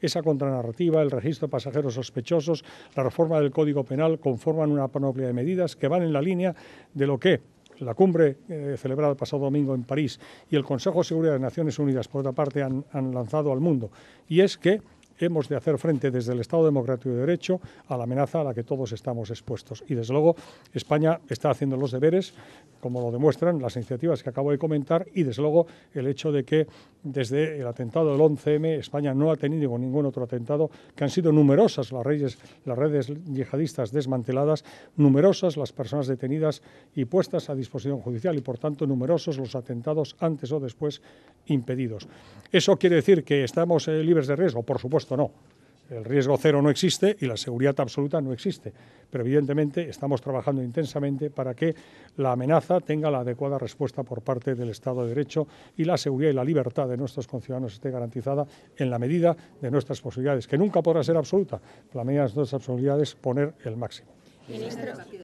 Esa contranarrativa, el registro de pasajeros sospechosos, la reforma del Código Penal conforman una panoplia de medidas que van en la línea de lo que la cumbre eh, celebrada el pasado domingo en París y el Consejo de Seguridad de Naciones Unidas, por otra parte, han, lanzado al mundo. Y es que hemos de hacer frente desde el Estado Democrático de Derecho a la amenaza a la que todos estamos expuestos. Y desde luego España está haciendo los deberes, como lo demuestran las iniciativas que acabo de comentar, y desde luego el hecho de que desde el atentado del 11M, España no ha tenido ningún otro atentado, que han sido numerosas las, las redes yihadistas desmanteladas, numerosas las personas detenidas y puestas a disposición judicial y, por tanto, numerosos los atentados antes o después impedidos. ¿Eso quiere decir que estamos eh, libres de riesgo? Por supuesto no. El riesgo cero no existe y la seguridad absoluta no existe. Pero evidentemente estamos trabajando intensamente para que la amenaza tenga la adecuada respuesta por parte del Estado de Derecho y la seguridad y la libertad de nuestros conciudadanos esté garantizada en la medida de nuestras posibilidades, que nunca podrá ser absoluta. La medida de nuestras posibilidades poner el máximo.